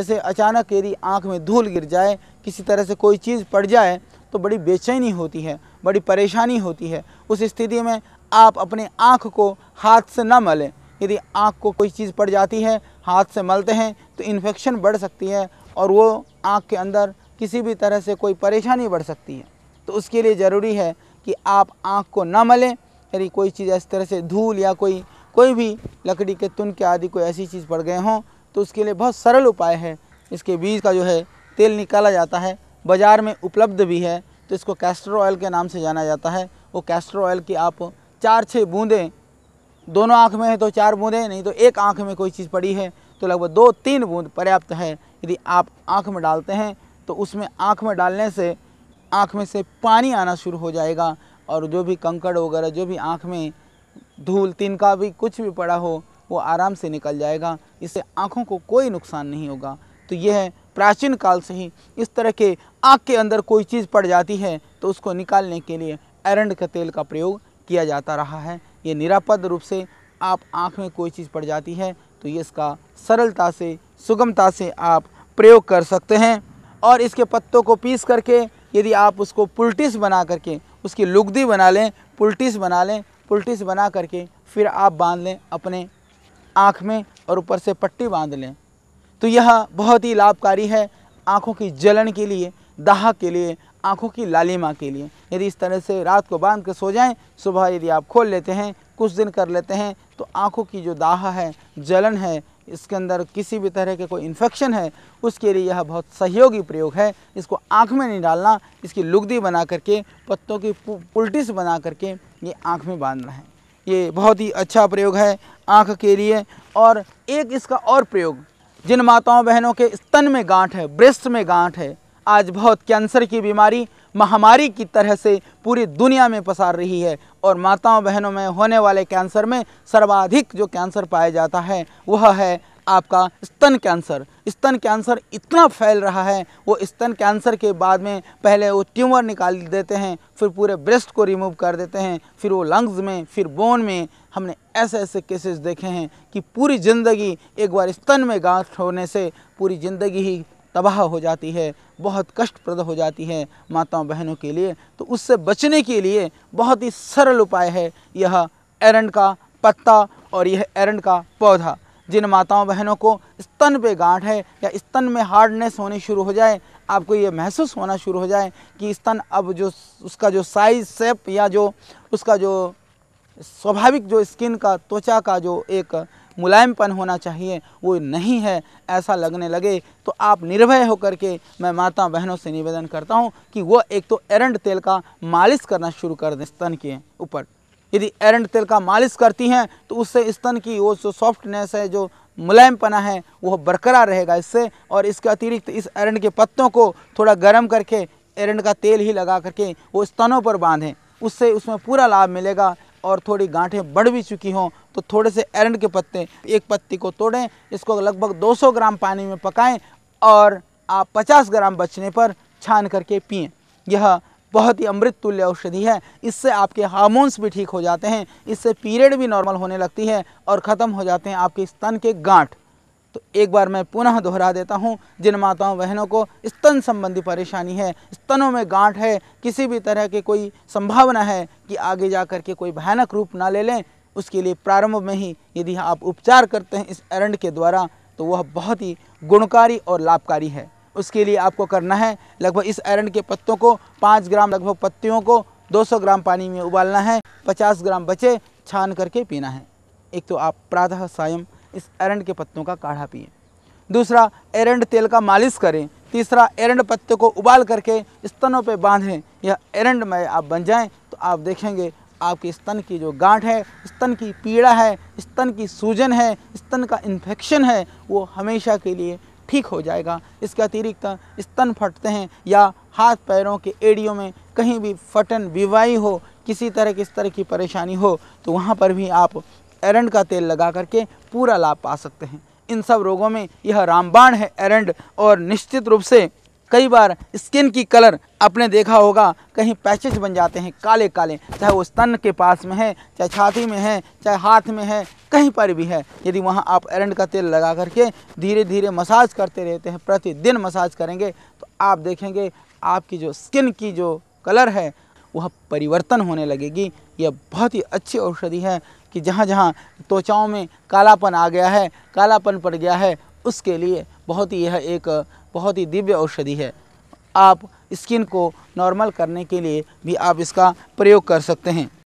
जैसे अचानक यदि आँख में धूल गिर जाए किसी तरह से कोई चीज़ पड़ जाए तो बड़ी बेचैनी होती है बड़ी परेशानी होती है उस स्थिति में आप अपने आँख को हाथ से न मलें यदि आँख को कोई चीज़ पड़ जाती है हाथ से मलते हैं तो इन्फेक्शन बढ़ सकती है और वो आँख के अंदर किसी भी तरह से कोई परेशानी बढ़ सकती है तो उसके लिए ज़रूरी है कि आप आँख को ना मलें यदि कोई चीज़ इस तरह से धूल या कोई कोई भी लकड़ी के तुन के आदि कोई ऐसी चीज़ पड़ गए हों तो उसके लिए बहुत सरल उपाय है इसके बीज का जो है तेल निकाला जाता है बाज़ार में उपलब्ध भी है तो इसको कैस्टर ऑयल के नाम से जाना जाता है वो कैस्टर ऑयल की आप चार छः बूंदें दोनों आँख में है तो चार बूंदें नहीं तो एक आँख में कोई चीज़ पड़ी है तो लगभग दो तीन बूंद पर्याप्त है यदि आप आँख में डालते हैं तो उसमें आँख में डालने से आँख में से पानी आना शुरू हो जाएगा और जो भी कंकड़ वगैरह जो भी आँख में धूल तिनका भी कुछ भी पड़ा हो वो आराम से निकल जाएगा इससे आँखों को कोई नुकसान नहीं होगा तो यह है प्राचीन काल से ही इस तरह के आँख के अंदर कोई चीज़ पड़ जाती है तो उसको निकालने के लिए एरंड के तेल का प्रयोग किया जाता रहा है ये निरापद रूप से आप आँख में कोई चीज़ पड़ जाती है तो ये इसका सरलता से सुगमता से आप प्रयोग कर सकते हैं और इसके पत्तों को पीस करके यदि आप उसको पुलटिस बना करके उसकी लुगदी बना लें पुलटिस बना लें पुलटिस बना करके फिर आप बांध लें अपने आँख में और ऊपर से पट्टी बांध लें तो यह बहुत ही लाभकारी है आँखों की जलन के लिए दाह के लिए आँखों की लालिमा के लिए यदि इस तरह से रात को बांध कर सो जाएं सुबह यदि आप खोल लेते हैं कुछ दिन कर लेते हैं तो आँखों की जो दाह है जलन है इसके अंदर किसी भी तरह के कोई इन्फेक्शन है उसके लिए यह बहुत सहयोगी प्रयोग है इसको आँख में नहीं डालना इसकी लुगदी बना करके पत्तों की पुलटिस बना करके ये आँख में बांधना है ये बहुत ही अच्छा प्रयोग है आँख के लिए और एक इसका और प्रयोग जिन माताओं बहनों के स्तन में गांठ है ब्रेस्ट में गांठ है आज बहुत कैंसर की बीमारी महामारी की तरह से पूरी दुनिया में पसार रही है और माताओं बहनों में होने वाले कैंसर में सर्वाधिक जो कैंसर पाया जाता है वह है आपका स्तन कैंसर स्तन कैंसर इतना फैल रहा है वो स्तन कैंसर के बाद में पहले वो ट्यूमर निकाल देते हैं फिर पूरे ब्रेस्ट को रिमूव कर देते हैं फिर वो लंग्स में फिर बोन में हमने ऐसे ऐसे केसेस देखे हैं कि पूरी ज़िंदगी एक बार स्तन में गांठ होने से पूरी ज़िंदगी ही तबाह हो जाती है बहुत कष्टप्रद हो जाती है माताओं बहनों के लिए तो उससे बचने के लिए बहुत ही सरल उपाय है यह एरंड का पत्ता और यह एरंड का पौधा जिन माताओं बहनों को स्तन पे गांठ है या स्तन में हार्डनेस होनी शुरू हो जाए आपको ये महसूस होना शुरू हो जाए कि स्तन अब जो उसका जो साइज सेप या जो उसका जो स्वाभाविक जो स्किन का त्वचा का जो एक मुलायमपन होना चाहिए वो नहीं है ऐसा लगने लगे तो आप निर्भय होकर के मैं माता बहनों से निवेदन करता हूँ कि वह एक तो एरंड तेल का मालिश करना शुरू कर दें स्तन के ऊपर यदि एरंड तेल का मालिश करती हैं तो उससे स्तन की वो जो सॉफ्टनेस है जो मुलायमपना है वह बरकरार रहेगा इससे और इसके अतिरिक्त इस एरंड के पत्तों को थोड़ा गर्म करके एरंड का तेल ही लगा करके वो स्तनों पर बांधें उससे उसमें पूरा लाभ मिलेगा और थोड़ी गांठें बढ़ भी चुकी हों तो थोड़े से एरंड के पत्ते एक पत्ती को तोड़ें इसको लगभग 200 ग्राम पानी में पकाएं और आप 50 ग्राम बचने पर छान करके पिएं यह बहुत ही अमृत तुल्य औषधि है इससे आपके हार्मोन्स भी ठीक हो जाते हैं इससे पीरियड भी नॉर्मल होने लगती है और ख़त्म हो जाते हैं आपके स्तन के गांठ तो एक बार मैं पुनः दोहरा देता हूँ जिन माताओं बहनों को स्तन संबंधी परेशानी है स्तनों में गांठ है किसी भी तरह की कोई संभावना है कि आगे जा कर के कोई भयानक रूप ना ले लें उसके लिए प्रारंभ में ही यदि आप उपचार करते हैं इस एरंड के द्वारा तो वह बहुत ही गुणकारी और लाभकारी है उसके लिए आपको करना है लगभग इस आयरन के पत्तों को पाँच ग्राम लगभग पत्तियों को दो ग्राम पानी में उबालना है पचास ग्राम बचे छान करके पीना है एक तो आप प्रातः सायम इस एरंड के पत्तों का काढ़ा पिए दूसरा एरंड तेल का मालिश करें तीसरा एरंड पत्ते को उबाल करके स्तनों पर बांधें यह एरंड में आप बन जाएं तो आप देखेंगे आपके स्तन की जो गांठ है स्तन की पीड़ा है स्तन की सूजन है स्तन का इन्फेक्शन है वो हमेशा के लिए ठीक हो जाएगा इसके अतिरिक्त स्तन फटते हैं या हाथ पैरों के एड़ियों में कहीं भी फटन विवाही हो किसी तरह की इस तरह की परेशानी हो तो वहाँ पर भी आप एरंड का तेल लगा करके पूरा लाभ पा सकते हैं इन सब रोगों में यह रामबाण है एरंड और निश्चित रूप से कई बार स्किन की कलर आपने देखा होगा कहीं पैचेज बन जाते हैं काले काले चाहे वो स्तन के पास में है चाहे छाती में है चाहे हाथ में है कहीं पर भी है यदि वहाँ आप एरंड का तेल लगा करके धीरे धीरे मसाज करते रहते हैं प्रतिदिन मसाज करेंगे तो आप देखेंगे आपकी जो स्किन की जो कलर है वह परिवर्तन होने लगेगी यह बहुत ही अच्छी औषधि है कि जहाँ जहाँ त्वचाओं में कालापन आ गया है कालापन पड़ गया है उसके लिए बहुत ही यह एक बहुत ही दिव्य औषधि है आप स्किन को नॉर्मल करने के लिए भी आप इसका प्रयोग कर सकते हैं